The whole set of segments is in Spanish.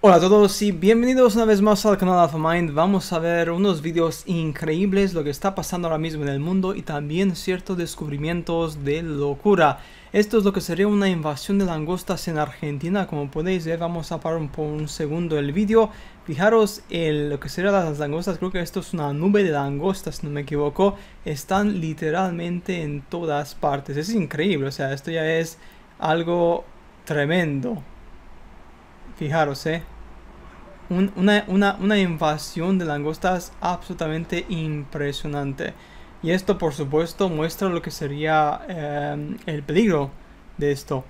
Hola a todos y bienvenidos una vez más al canal Mind Vamos a ver unos vídeos increíbles, lo que está pasando ahora mismo en el mundo y también ciertos descubrimientos de locura. Esto es lo que sería una invasión de langostas en Argentina, como podéis ver, vamos a parar un, por un segundo el vídeo. Fijaros en lo que serían las langostas, creo que esto es una nube de langostas, no me equivoco. Están literalmente en todas partes, es increíble, o sea, esto ya es algo tremendo. Fijaros, eh. una, invasión de langostas absolutamente impresionante. Y esto, por supuesto, muestra lo que sería eh, el peligro de esto.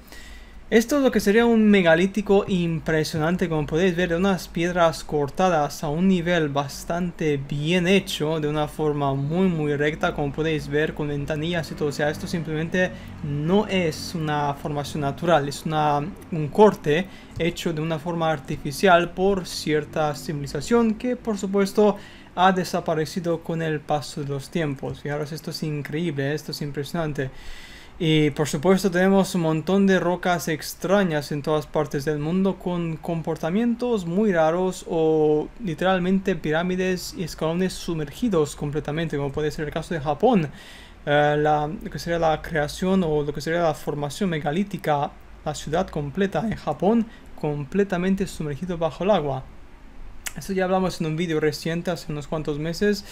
Esto es lo que sería un megalítico impresionante, como podéis ver, de unas piedras cortadas a un nivel bastante bien hecho, de una forma muy muy recta, como podéis ver, con ventanillas y todo. O sea, esto simplemente no es una formación natural, es una, un corte hecho de una forma artificial por cierta civilización que, por supuesto, ha desaparecido con el paso de los tiempos. Fijaros, esto es increíble, esto es impresionante. Y por supuesto tenemos un montón de rocas extrañas en todas partes del mundo con comportamientos muy raros o literalmente pirámides y escalones sumergidos completamente, como puede ser el caso de Japón, eh, la, lo que sería la creación o lo que sería la formación megalítica, la ciudad completa en Japón completamente sumergido bajo el agua. Esto ya hablamos en un vídeo reciente, hace unos cuantos meses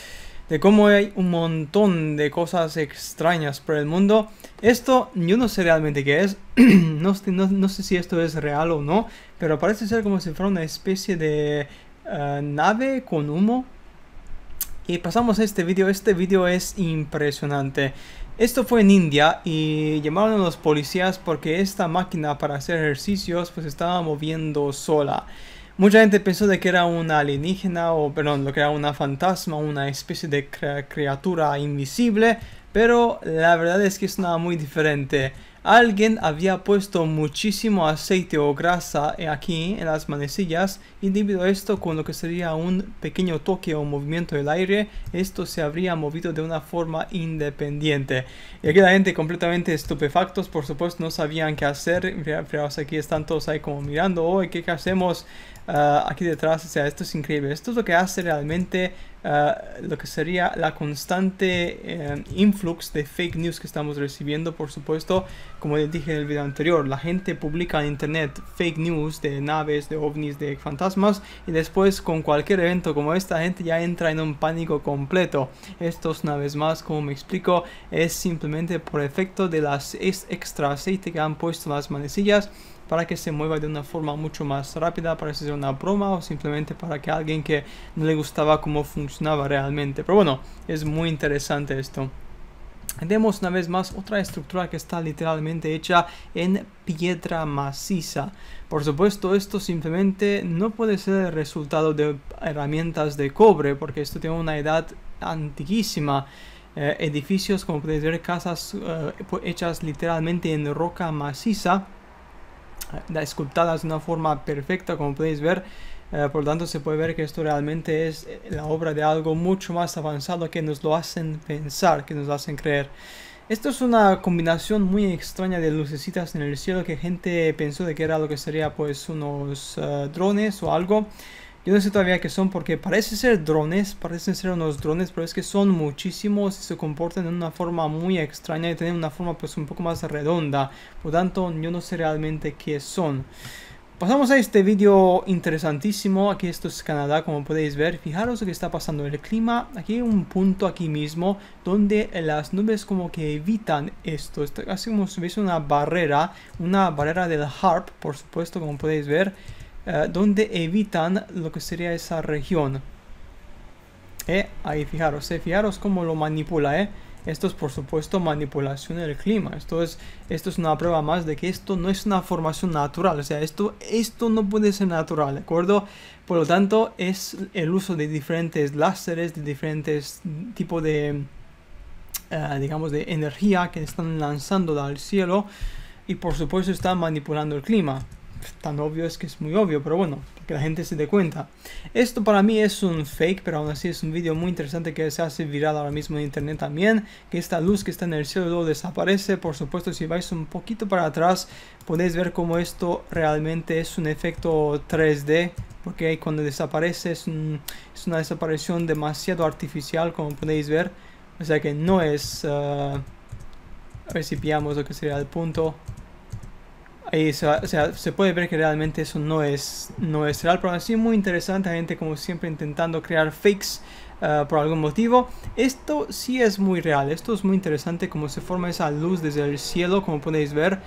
de cómo hay un montón de cosas extrañas por el mundo. Esto yo no sé realmente qué es, no, no, sé si esto es real o no, pero parece ser como si fuera una especie de eh, nave con humo. Y pasamos a este vídeo, este vídeo es impresionante. Esto fue en India y llamaron a los policías porque esta máquina para hacer ejercicios pues estaba moviendo sola. Mucha gente pensó de que era un alienígena o, perdón, lo que era una fantasma, una especie de criatura invisible, pero la verdad es que es nada muy diferente. Alguien había puesto muchísimo aceite o grasa aquí en las manecillas y debido a esto con lo que sería un pequeño toque o movimiento del aire, esto se habría movido de una forma independiente. Y aquí la gente completamente estupefactos, por supuesto no sabían qué hacer, Fíjate, aquí están todos ahí como mirando, ¿qué hacemos ah, aquí detrás? O sea, esto es increíble, esto es lo que hace realmente eh, lo que sería la constante eh, influx de fake news que estamos recibiendo. Por supuesto, como les dije en el video anterior, la gente publica en internet fake news de naves, de ovnis, de fantasmas y después con cualquier evento como esta gente ya entra en un pánico completo. Estos naves más, como me explico, es simplemente por efecto de las extra aceite que han puesto las manecillas para que se mueva de una forma mucho más rápida, para ser una broma o simplemente para que alguien que no le gustaba cómo funcionaba realmente. Pero bueno, es muy interesante esto. Vemos una vez más otra estructura que está literalmente hecha en piedra maciza. Por supuesto, esto simplemente no puede ser el resultado de herramientas de cobre, porque esto tiene una edad antiquísima. Eh, edificios, como podéis ver, casas eh, hechas literalmente en roca maciza escultadas de una forma perfecta, como podéis ver. Eh, por lo tanto, se puede ver que esto realmente es eh, la obra de algo mucho más avanzado que nos lo hacen pensar, que nos hacen creer. Esto es una combinación muy extraña de lucecitas en el cielo que gente pensó de que era lo que sería pues unos eh, drones o algo. Yo no sé todavía qué son porque parecen ser drones, parecen ser unos drones, pero es que son muchísimos y se comportan de una forma muy extraña y tienen una forma pues un poco más redonda. Por lo tanto, yo no sé realmente qué son. Pasamos a este vídeo interesantísimo, aquí esto es Canadá como podéis ver, fijaros lo que está pasando en el clima, aquí hay un punto aquí mismo donde las nubes como que evitan esto, Está casi como si hubiese una barrera, una barrera del HARP por supuesto como podéis ver, eh, donde evitan lo que sería esa región. Eh, ahí fijaros, eh, fijaros cómo lo manipula. Eh. Esto es por supuesto manipulación del clima. Esto es, esto es una prueba más de que esto no es una formación natural. O sea, esto, esto no puede ser natural, ¿de acuerdo? Por lo tanto, es el uso de diferentes láseres, de diferentes tipos de, digamos, de energía que están lanzando al cielo. Y por supuesto están manipulando el clima tan obvio es que es muy obvio, pero bueno, que la gente se dé cuenta. Esto para mí es un fake, pero aún así es un vídeo muy interesante que se hace viral ahora mismo en internet también, que esta luz que está en el cielo desaparece, por supuesto si vais un poquito para atrás podéis ver cómo esto realmente es un efecto 3D, porque cuando desaparece es, una desaparición demasiado artificial como podéis ver, o sea que no es... Eh, a ver si pillamos lo que sería el punto se, o sea, se puede ver que realmente eso no es, no es real, pero así muy interesante, gente como siempre intentando crear fakes ah, por algún motivo. Esto sí es muy real, esto es muy interesante como se forma esa luz desde el cielo, como podéis ver,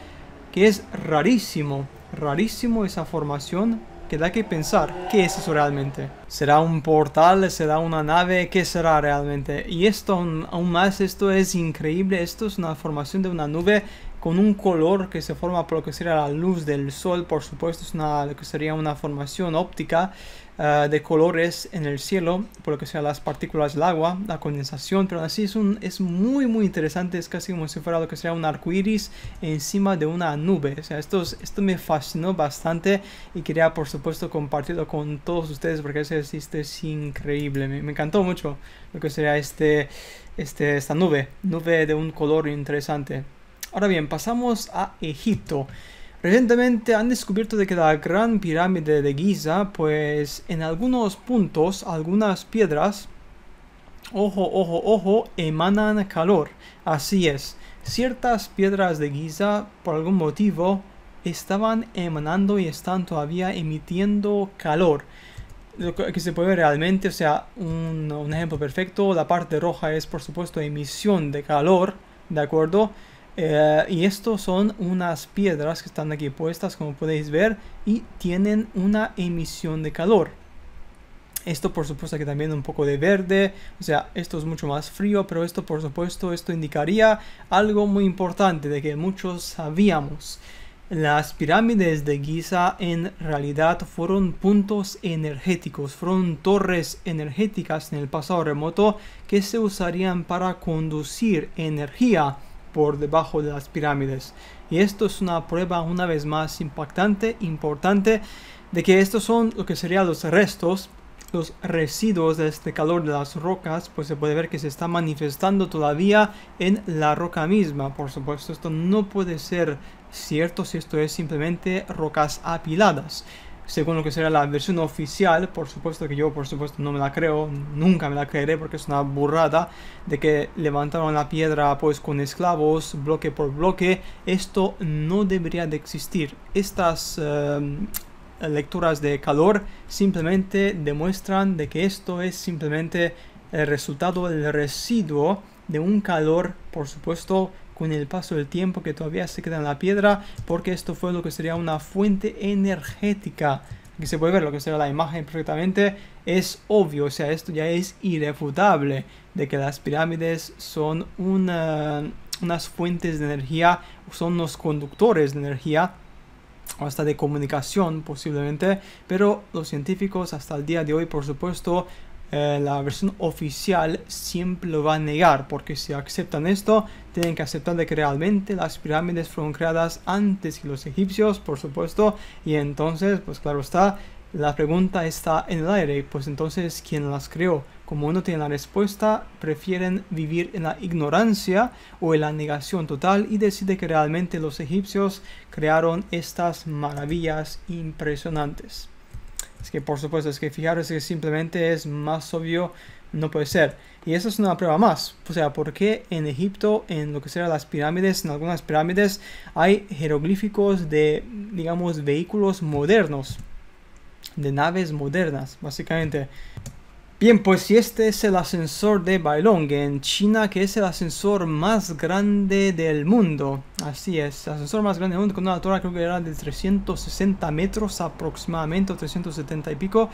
que es rarísimo, rarísimo esa formación que da que pensar qué es eso realmente. ¿Será un portal? ¿Será una nave? ¿Qué será realmente? Y esto aún más, esto es increíble, esto es una formación de una nube con un color que se forma por lo que sería la luz del sol, por supuesto, es una, lo que sería una formación óptica eh, de colores en el cielo, por lo que sean las partículas del agua, la condensación, pero así es, un, es muy, muy interesante, es casi como si fuera lo que sería un arco iris encima de una nube. O sea, esto, esto me fascinó bastante y quería, por supuesto, compartirlo con todos ustedes porque ese existe es increíble, me, encantó mucho lo que sería este, este, esta nube, nube de un color interesante. Ahora bien, pasamos a Egipto. Recientemente han descubierto que la gran pirámide de Giza, pues en algunos puntos, algunas piedras, ojo, ojo, ojo, emanan calor. Así es, ciertas piedras de Giza, por algún motivo, estaban emanando y están todavía emitiendo calor. Lo que se puede ver realmente, o sea, un, un ejemplo perfecto, la parte roja es por supuesto emisión de calor, ¿de acuerdo? Eh, y estos son unas piedras que están aquí puestas, como podéis ver, y tienen una emisión de calor. Esto por supuesto que también un poco de verde, o sea, esto es mucho más frío, pero esto por supuesto, esto indicaría algo muy importante de que muchos sabíamos. Las pirámides de Giza en realidad fueron puntos energéticos, fueron torres energéticas en el pasado remoto que se usarían para conducir energía por debajo de las pirámides. Y esto es una prueba una vez más impactante, importante, de que estos son lo que serían los restos, los residuos de este calor de las rocas, pues se puede ver que se está manifestando todavía en la roca misma. Por supuesto, esto no puede ser cierto si esto es simplemente rocas apiladas según lo que será la versión oficial, por supuesto que yo por supuesto no me la creo, nunca me la creeré porque es una burrada de que levantaron la piedra pues con esclavos bloque por bloque, esto no debería de existir. Estas em, lecturas de calor simplemente demuestran de que esto es simplemente el resultado el residuo de un calor, por supuesto, con el paso del tiempo que todavía se queda en la piedra, porque esto fue lo que sería una fuente energética. Que se puede ver lo que sería la imagen perfectamente, es obvio, o sea, esto ya es irrefutable de que las pirámides son unas fuentes de energía, son los conductores de energía o hasta de comunicación posiblemente, pero los científicos hasta el día de hoy, por supuesto, eh, la versión oficial siempre lo va a negar, porque si aceptan esto, tienen que aceptar que realmente las pirámides fueron creadas antes que los egipcios, por supuesto, y entonces, pues claro está, la pregunta está en el aire, pues entonces, ¿quién las creó? Como no tienen la respuesta, prefieren vivir en la ignorancia o en la negación total y decide que realmente los egipcios crearon estas maravillas impresionantes. Es que por supuesto, es que fijaros que simplemente es más obvio, no puede ser. Y eso es una prueba más. O sea, ¿por qué en Egipto, en lo que serán las pirámides, en algunas pirámides, hay jeroglíficos de, digamos, vehículos modernos? De naves modernas, básicamente. Bien, pues si este es el ascensor de Bailong en China, que es el ascensor más grande del mundo. Así es, el ascensor más grande del mundo, con una altura creo que era de 360 metros aproximadamente, 370 y pico.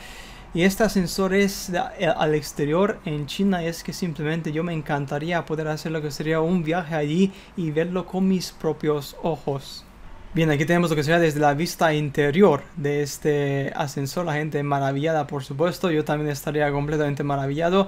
Y este ascensor es eh, al exterior en China, es que simplemente yo me encantaría poder hacer lo que sería un viaje allí y verlo con mis propios ojos. Bien, aquí tenemos lo que ve desde la vista interior de este ascensor. La gente maravillada, por supuesto. Yo también estaría completamente maravillado.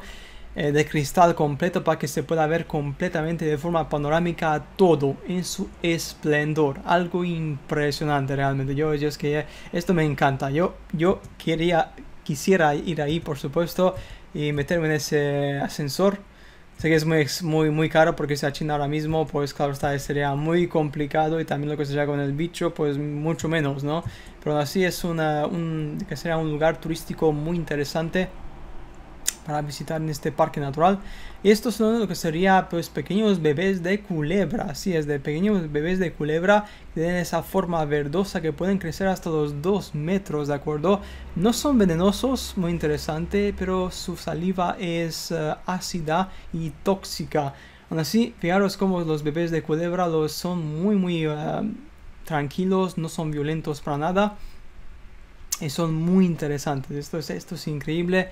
Eh, de cristal completo para que se pueda ver completamente de forma panorámica todo en su esplendor. Algo impresionante realmente. Yo, yo es que esto me encanta. Yo, yo quería, quisiera ir ahí, por supuesto, y meterme en ese ascensor Sé que es muy, muy, muy caro porque si a China ahora mismo, pues claro está, sería muy complicado y también lo que sería con el bicho, pues mucho menos, ¿no? Pero así es una, un, que será un lugar turístico muy interesante para visitar en este parque natural. Estos son lo que serían... pues pequeños bebés de culebra, sí es, de pequeños bebés de culebra que tienen esa forma verdosa que pueden crecer hasta los 2 metros, ¿de acuerdo? No son venenosos, muy interesante, pero su saliva es eh, ácida y tóxica. Aún así, fijaros cómo los bebés de culebra los son muy muy eh, tranquilos, no son violentos para nada y son muy interesantes. Esto es, esto es increíble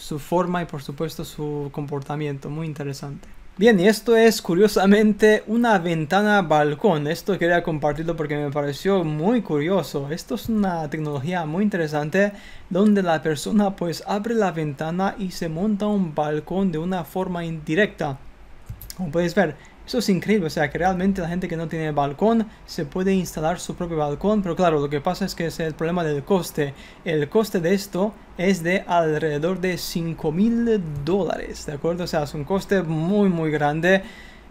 su forma y por supuesto su comportamiento. Muy interesante. Bien, y esto es curiosamente una ventana balcón. Esto quería compartirlo porque me pareció muy curioso. Esto es una tecnología muy interesante donde la persona pues abre la ventana y se monta un balcón de una forma indirecta. Como podéis ver, eso es increíble, o sea que realmente la gente que no tiene balcón se puede instalar su propio balcón, pero claro, lo que pasa es que es el problema del coste. El coste de esto es de alrededor de 5 mil dólares, ¿de acuerdo? O sea, es un coste muy muy grande.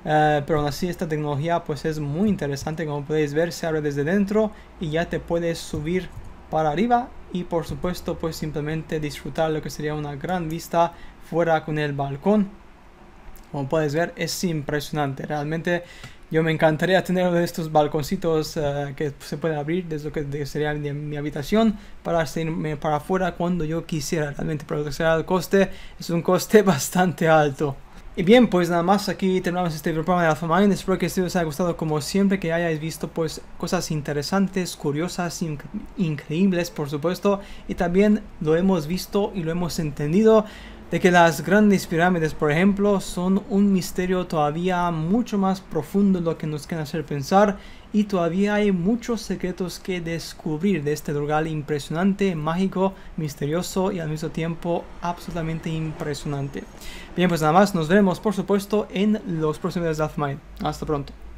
Eh, pero aún así esta tecnología pues es muy interesante como podéis ver se abre desde dentro y ya te puedes subir para arriba y por supuesto pues simplemente disfrutar lo que sería una gran vista fuera con el balcón como puedes ver, es impresionante. Realmente yo me encantaría tener uno de estos balconcitos eh, que se pueden abrir desde lo que sería mi, habitación para irme para afuera cuando yo quisiera realmente, pero que será el coste, es un coste bastante alto. Y bien, pues nada más, aquí terminamos este programa de Mind. Espero que este os haya gustado como siempre, que hayáis visto pues cosas interesantes, curiosas, increíbles por supuesto. Y también lo hemos visto y lo hemos entendido de que las grandes pirámides, por ejemplo, son un misterio todavía mucho más profundo de lo que nos quieren hacer pensar y todavía hay muchos secretos que descubrir de este lugar impresionante, mágico, misterioso y al mismo tiempo absolutamente impresionante. Bien, pues nada más, nos vemos por supuesto en los próximos videos de Hasta pronto.